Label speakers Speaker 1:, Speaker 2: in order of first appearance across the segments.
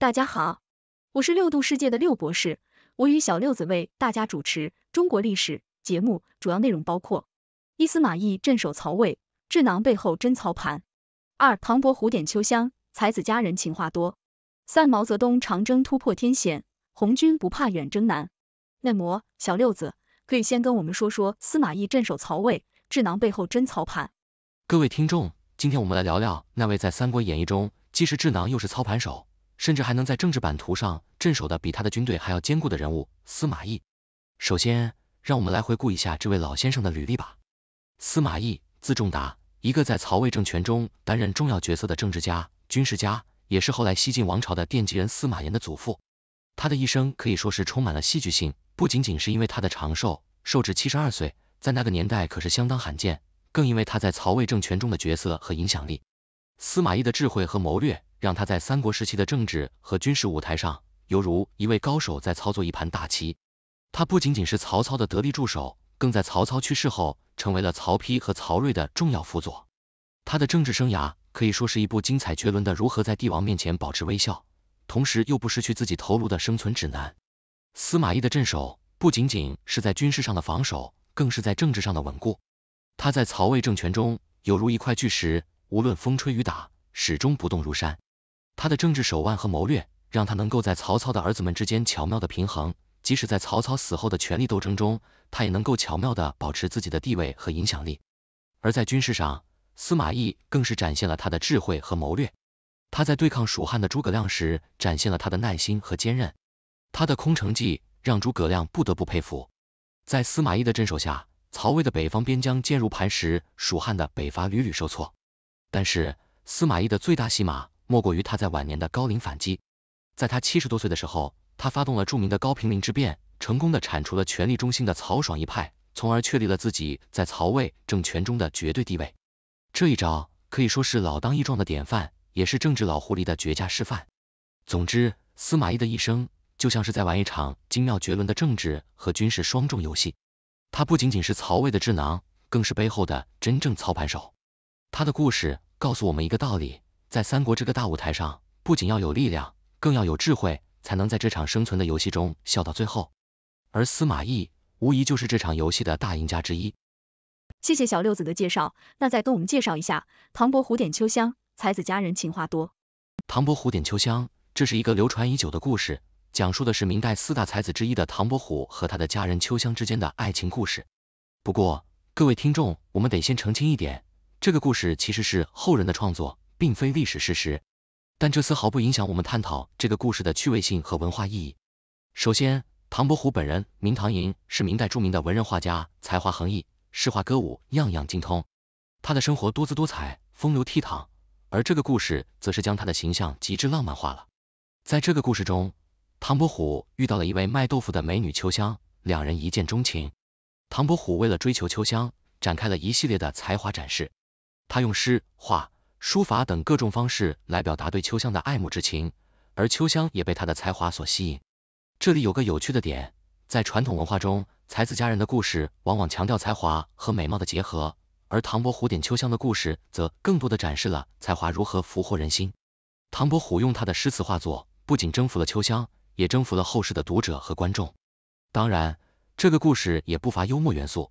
Speaker 1: 大家好，我是六度世界的六博士，我与小六子为大家主持中国历史节目，主要内容包括：一、司马懿镇守曹魏，智囊背后真操盘；二、唐伯虎点秋香，才子佳人情话多；三、毛泽东长征突破天险，红军不怕远征难。那么，小六子可以先跟我们说说司马懿镇守曹魏，智囊背后真操盘。
Speaker 2: 各位听众，今天我们来聊聊那位在《三国演义》中既是智囊又是操盘手。甚至还能在政治版图上镇守的比他的军队还要坚固的人物——司马懿。首先，让我们来回顾一下这位老先生的履历吧。司马懿，字仲达，一个在曹魏政权中担任重要角色的政治家、军事家，也是后来西晋王朝的奠基人司马炎的祖父。他的一生可以说是充满了戏剧性，不仅仅是因为他的长寿，寿至七十二岁，在那个年代可是相当罕见；更因为他在曹魏政权中的角色和影响力。司马懿的智慧和谋略。让他在三国时期的政治和军事舞台上，犹如一位高手在操作一盘大棋。他不仅仅是曹操的得力助手，更在曹操去世后成为了曹丕和曹睿的重要辅佐。他的政治生涯可以说是一部精彩绝伦的如何在帝王面前保持微笑，同时又不失去自己头颅的生存指南。司马懿的镇守不仅仅是在军事上的防守，更是在政治上的稳固。他在曹魏政权中有如一块巨石，无论风吹雨打，始终不动如山。他的政治手腕和谋略，让他能够在曹操的儿子们之间巧妙的平衡，即使在曹操死后的权力斗争中，他也能够巧妙的保持自己的地位和影响力。而在军事上，司马懿更是展现了他的智慧和谋略。他在对抗蜀汉的诸葛亮时，展现了他的耐心和坚韧。他的空城计让诸葛亮不得不佩服。在司马懿的镇守下，曹魏的北方边疆坚如磐石，蜀汉的北伐屡屡受挫。但是，司马懿的最大戏码。莫过于他在晚年的高龄反击，在他七十多岁的时候，他发动了著名的高平陵之变，成功的铲除了权力中心的曹爽一派，从而确立了自己在曹魏政权中的绝对地位。这一招可以说是老当益壮的典范，也是政治老狐狸的绝佳示范。总之，司马懿的一生就像是在玩一场精妙绝伦的政治和军事双重游戏。他不仅仅是曹魏的智囊，更是背后的真正操盘手。他的故事告诉我们一个道理。在三国这个大舞台上，不仅要有力量，更要有智慧，才能在这场生存的游戏中笑到最后。而司马懿无疑就是这场游戏的大赢家之一。
Speaker 1: 谢谢小六子的介绍，那再跟我们介绍一下《唐伯虎点秋香》，才子佳人情话多。
Speaker 2: 唐伯虎点秋香，这是一个流传已久的故事，讲述的是明代四大才子之一的唐伯虎和他的佳人秋香之间的爱情故事。不过，各位听众，我们得先澄清一点，这个故事其实是后人的创作。并非历史事实，但这丝毫不影响我们探讨这个故事的趣味性和文化意义。首先，唐伯虎本人，名唐寅，是明代著名的文人画家，才华横溢，诗画歌舞样样精通，他的生活多姿多彩，风流倜傥。而这个故事则是将他的形象极致浪漫化了。在这个故事中，唐伯虎遇到了一位卖豆腐的美女秋香，两人一见钟情。唐伯虎为了追求秋香，展开了一系列的才华展示，他用诗画。书法等各种方式来表达对秋香的爱慕之情，而秋香也被他的才华所吸引。这里有个有趣的点，在传统文化中，才子佳人的故事往往强调才华和美貌的结合，而唐伯虎点秋香的故事则更多的展示了才华如何俘获人心。唐伯虎用他的诗词画作不仅征服了秋香，也征服了后世的读者和观众。当然，这个故事也不乏幽默元素，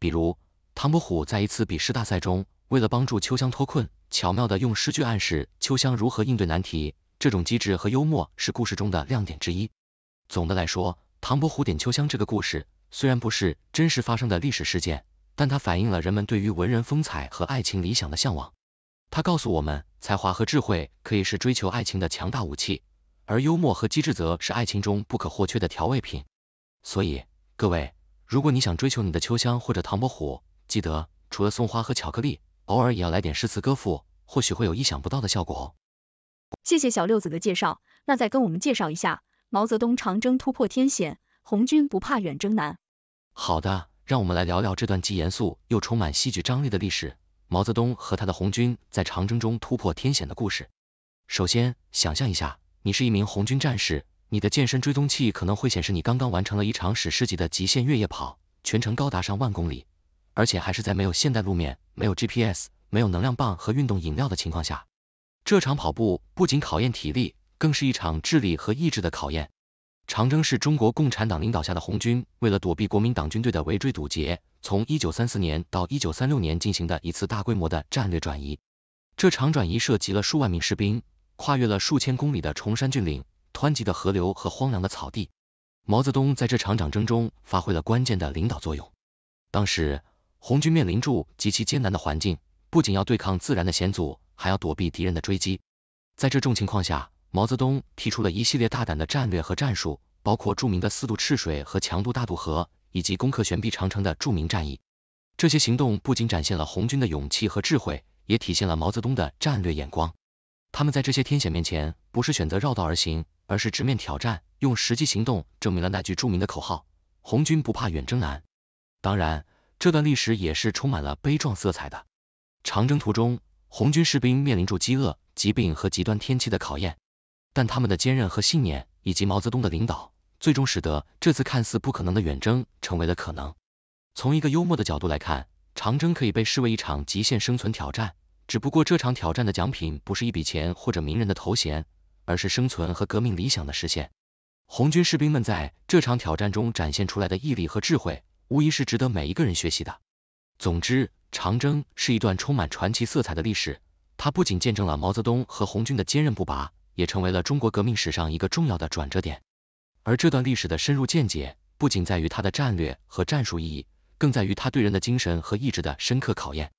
Speaker 2: 比如唐伯虎在一次比试大赛中，为了帮助秋香脱困。巧妙的用诗句暗示秋香如何应对难题，这种机智和幽默是故事中的亮点之一。总的来说，唐伯虎点秋香这个故事虽然不是真实发生的历史事件，但它反映了人们对于文人风采和爱情理想的向往。它告诉我们，才华和智慧可以是追求爱情的强大武器，而幽默和机智则是爱情中不可或缺的调味品。所以，各位，如果你想追求你的秋香或者唐伯虎，记得除了送花和巧克力，偶尔也要来点诗词歌赋。或许会有意想不到的效果哦。
Speaker 1: 谢谢小六子的介绍，那再跟我们介绍一下毛泽东长征突破天险，红军不怕远征难。
Speaker 2: 好的，让我们来聊聊这段既严肃又充满戏剧张力的历史，毛泽东和他的红军在长征中突破天险的故事。首先，想象一下，你是一名红军战士，你的健身追踪器可能会显示你刚刚完成了一场史诗级的极限越野跑，全程高达上万公里。而且还是在没有现代路面、没有 GPS、没有能量棒和运动饮料的情况下，这场跑步不仅考验体力，更是一场智力和意志的考验。长征是中国共产党领导下的红军为了躲避国民党军队的围追堵截，从一九三四年到一九三六年进行的一次大规模的战略转移。这场转移涉及了数万名士兵，跨越了数千公里的崇山峻岭、湍急的河流和荒凉的草地。毛泽东在这场长征中发挥了关键的领导作用，当时。红军面临住极其艰难的环境，不仅要对抗自然的险阻，还要躲避敌人的追击。在这种情况下，毛泽东提出了一系列大胆的战略和战术，包括著名的四渡赤水和强渡大渡河，以及攻克悬壁长城的著名战役。这些行动不仅展现了红军的勇气和智慧，也体现了毛泽东的战略眼光。他们在这些天险面前，不是选择绕道而行，而是直面挑战，用实际行动证明了那句著名的口号：“红军不怕远征难。”当然。这段历史也是充满了悲壮色彩的。长征途中，红军士兵面临着饥饿、疾病和极端天气的考验，但他们的坚韧和信念，以及毛泽东的领导，最终使得这次看似不可能的远征成为了可能。从一个幽默的角度来看，长征可以被视为一场极限生存挑战，只不过这场挑战的奖品不是一笔钱或者名人的头衔，而是生存和革命理想的实现。红军士兵们在这场挑战中展现出来的毅力和智慧。无疑是值得每一个人学习的。总之，长征是一段充满传奇色彩的历史，它不仅见证了毛泽东和红军的坚韧不拔，也成为了中国革命史上一个重要的转折点。而这段历史的深入见解，不仅在于它的战略和战术意义，更在于它对人的精神和意志的深刻考验。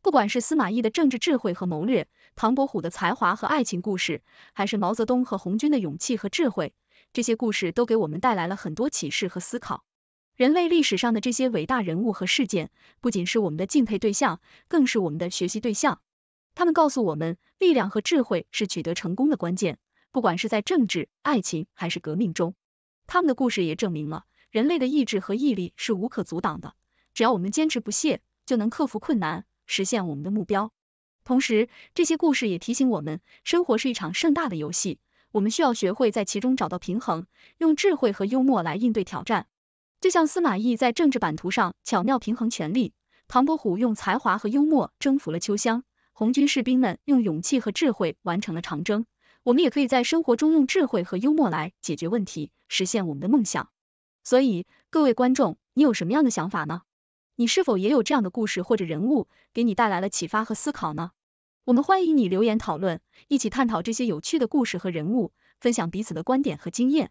Speaker 1: 不管是司马懿的政治智慧和谋略，唐伯虎的才华和爱情故事，还是毛泽东和红军的勇气和智慧，这些故事都给我们带来了很多启示和思考。人类历史上的这些伟大人物和事件，不仅是我们的敬佩对象，更是我们的学习对象。他们告诉我们，力量和智慧是取得成功的关键，不管是在政治、爱情还是革命中。他们的故事也证明了，人类的意志和毅力是无可阻挡的。只要我们坚持不懈，就能克服困难，实现我们的目标。同时，这些故事也提醒我们，生活是一场盛大的游戏，我们需要学会在其中找到平衡，用智慧和幽默来应对挑战。就像司马懿在政治版图上巧妙平衡权力，唐伯虎用才华和幽默征服了秋香，红军士兵们用勇气和智慧完成了长征。我们也可以在生活中用智慧和幽默来解决问题，实现我们的梦想。所以，各位观众，你有什么样的想法呢？你是否也有这样的故事或者人物，给你带来了启发和思考呢？我们欢迎你留言讨论，一起探讨这些有趣的故事和人物，分享彼此的观点和经验。